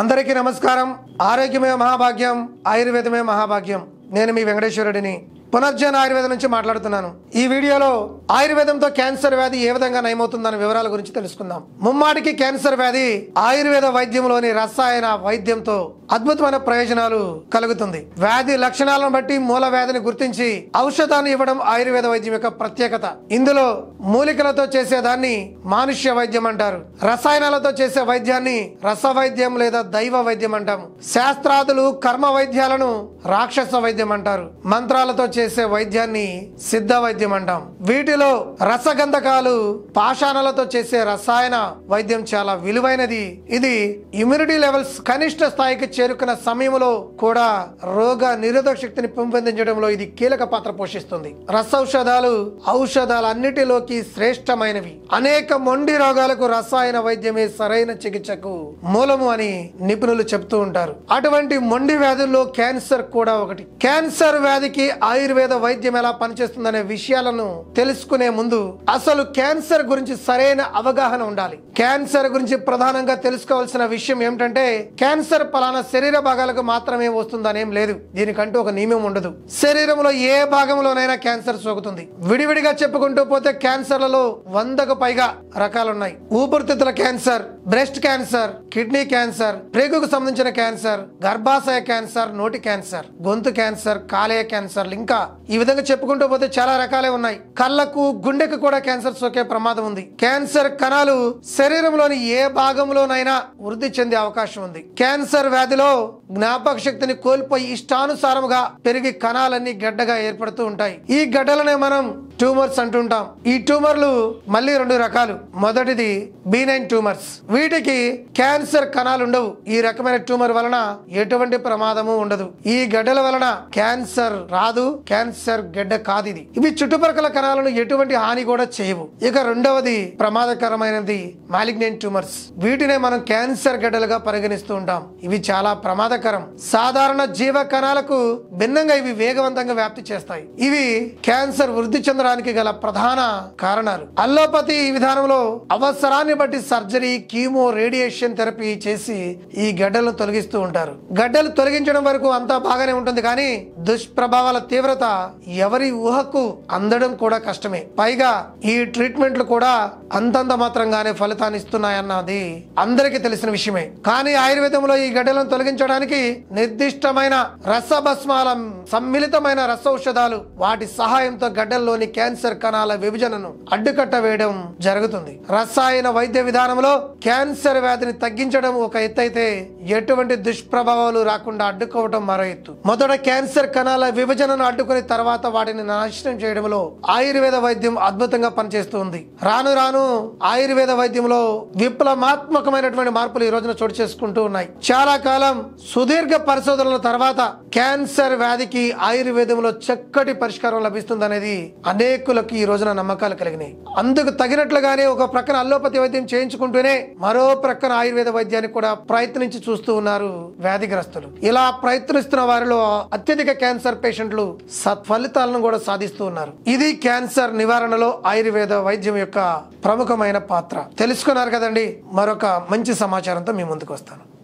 అందరికీ నమస్కారం ఆరోగ్యమే మహాభాగ్యం ఆయుర్వేదమే మహాభాగ్యం నేను మీ వెంకటేశ్వరుడిని పునర్జన ఆయుర్వేదం నుంచి మాట్లాడుతున్నాను ఈ వీడియోలో ఆయుర్వేదంతో క్యాన్సర్ వ్యాధి ఏ విధంగా నయమవుతుందన్న వివరాల గురించి తెలుసుకుందాం ముమ్మాటికి క్యాన్సర్ వ్యాధి ఆయుర్వేద వైద్యంలోని రసాయన వైద్యంతో అద్భుతమైన ప్రయోజనాలు కలుగుతుంది వ్యాధి లక్షణాలను బట్టి మూల వ్యాధిని గుర్తించి ఔషధాన్ని ఇవ్వడం ఆయుర్వేద వైద్యం యొక్క ప్రత్యేకత ఇందులో మూలికలతో చేసేదాన్ని మానుష్య వైద్యం అంటారు రసాయనాలతో చేసే వైద్యాన్ని రస వైద్యం లేదా దైవ వైద్యం అంటాము శాస్త్రాదులు కర్మ వైద్యాలను రాక్షస వైద్యం అంటారు మంత్రాలతో చేసే వైద్యాన్ని సిద్ధ వైద్యం వైద్యం అంటాం వీటిలో రసగంధకాలు పాషాణాలతో చేసే రసాయన వైద్యం చాలా విలువైనది ఇది ఇమ్యూనిటీ లెవెల్స్ కనిష్ట స్థాయికి చేరుకున్న సమయంలో కూడా రోగ నిరోధక శక్తిని పెంపొందించడంలో ఇది కీలక పాత్ర పోషిస్తుంది రసౌషధాలు ఔషధాలన్నిటిలోకి శ్రేష్టమైనవి అనేక మొండి రోగాలకు రసాయన వైద్యమే సరైన చికిత్సకు మూలము అని నిపుణులు చెబుతూ ఉంటారు అటువంటి మొండి వ్యాధుల్లో క్యాన్సర్ కూడా ఒకటి క్యాన్సర్ వ్యాధికి ఆయుర్వేద వైద్యం ఎలా పనిచేస్తుందనే విషయం విషయాలను తెలుసుకునే ముందు అసలు క్యాన్సర్ గురించి సరైన అవగాహన ఉండాలి క్యాన్సర్ గురించి ప్రధానంగా తెలుసుకోవాల్సిన విషయం ఏమిటంటే క్యాన్సర్ పలానా శరీర భాగాలకు మాత్రమే వస్తుందనేం లేదు దీనికంటూ ఒక నియమం ఉండదు శరీరంలో ఏ భాగంలోనైనా క్యాన్సర్ సోకుతుంది విడివిడిగా చెప్పుకుంటూ పోతే క్యాన్సర్లలో వందకు పైగా రకాలున్నాయి ఊపిరితిత్తుల cancer breast cancer kidney cancer ప్రేగుకు సంబంధించిన క్యాన్సర్ గర్భాశయ క్యాన్సర్ నోటి క్యాన్సర్ గొంతు క్యాన్సర్ కాలేయ క్యాన్సర్ ఇంకా ఈ విధంగా చెప్పుకుంటూ పోతే చాలా రకాలే ఉన్నాయి కళ్ళకు గుండెకు కూడా క్యాన్సర్ సోకే ప్రమాదం ఉంది క్యాన్సర్ కణాలు శరీరంలోని ఏ భాగంలోనైనా వృద్ధి చెందే అవకాశం ఉంది క్యాన్సర్ వ్యాధిలో జ్ఞాపక శక్తిని కోల్పోయి ఇష్టానుసారముగా పెరిగి కణాలన్నీ గడ్డగా ఏర్పడుతూ ఉంటాయి ఈ గడ్డలనే మనం ట్యూమర్స్ అంటుంటాం ఈ ట్యూమర్లు మళ్ళీ రెండు రకాలు మొదటిది బీ నైన్ ట్యూమర్స్ వీటికి క్యాన్సర్ కణాలు ఉండవు ఈ రకమైన ట్యూమర్ వలన ఎటువంటి ప్రమాదము ఉండదు ఈ గడ్డల వలన క్యాన్సర్ రాదు క్యాన్సర్ గడ్డ కాదు ఇది ఇవి చుట్టుపక్కల కణాలను ఎటువంటి హాని కూడా చేయవు ఇక రెండవది ప్రమాదకరమైనది మాలిగ్నెంట్ ట్యూమర్స్ వీటినే మనం క్యాన్సర్ గడ్డలుగా పరిగణిస్తూ ఉంటాం ఇవి చాలా ప్రమాదకరం సాధారణ జీవ కణాలకు భిన్నంగా ఇవి వేగవంతంగా వ్యాప్తి చేస్తాయి ఇవి క్యాన్సర్ వృద్ధి చెందడం రావడానికి గల ప్రధాన కారణాలు అల్లోపతి ఈ విధానంలో అవసరాన్ని బట్టి సర్జరీ కీమో రేడియేషన్ థెరపీ చేసి ఈ గడ్డలను తొలగిస్తూ ఉంటారు గడ్డలు తొలగించడం వరకు అంతా బాగానే ఉంటుంది కానీ దుష్ప్రభావాల తీవ్రత ఎవరి ఊహకు అందడం కూడా కష్టమే పైగా ఈ ట్రీట్మెంట్లు కూడా అంతంత మాత్రంగానే ఫలితాన్ని ఇస్తున్నాయన్నది అందరికీ తెలిసిన విషయమే కానీ ఆయుర్వేదంలో ఈ గడ్డలను తొలగించడానికి నిర్దిష్టమైన రసభస్మాల సమ్మిళితమైన రస ఔషధాలు వాటి సహాయంతో గడ్డల్లోని క్యాన్సర్ కణాల విభజనను అడ్డుకట్ట వేయడం జరుగుతుంది రసాయన వైద్య విధానంలో క్యాన్సర్ వ్యాధిని తగ్గించడం ఒక ఎత్తు అయితే ఎటువంటి దుష్ప్రభావాలు రాకుండా అడ్డుకోవడం మరో ఎత్తు మొదట క్యాన్సర్ కణాల విభజనను అడ్డుకుని తర్వాత వాటిని నాశనం చేయడంలో ఆయుర్వేద వైద్యం అద్భుతంగా పనిచేస్తుంది రాను రాను ఆయుర్వేద వైద్యంలో విప్లవాత్మకమైనటువంటి మార్పులు ఈ రోజున చోటు చేసుకుంటూ ఉన్నాయి చాలా కాలం సుదీర్ఘ పరిశోధనల తర్వాత క్యాన్సర్ వ్యాధికి ఆయుర్వేదంలో చక్కటి పరిష్కారం లభిస్తుంది అనేది అనేక అనేకులకు ఈ రోజున నమ్మకాలు కలిగినాయి అందుకు తగినట్లుగానే ఒక ప్రక్కన అల్లోపతి వైద్యం చేయించుకుంటూనే మరో ప్రక్కన ఆయుర్వేద వైద్యాన్ని కూడా ప్రయత్నించి చూస్తూ ఉన్నారు వ్యాధిగ్రస్తులు ఇలా ప్రయత్నిస్తున్న వారిలో అత్యధిక క్యాన్సర్ పేషెంట్లు సత్ఫలితాలను కూడా సాధిస్తూ ఉన్నారు ఇది క్యాన్సర్ నివారణలో ఆయుర్వేద వైద్యం యొక్క ప్రముఖమైన పాత్ర తెలుసుకున్నారు కదండి మరొక మంచి సమాచారంతో మీ ముందుకు వస్తాను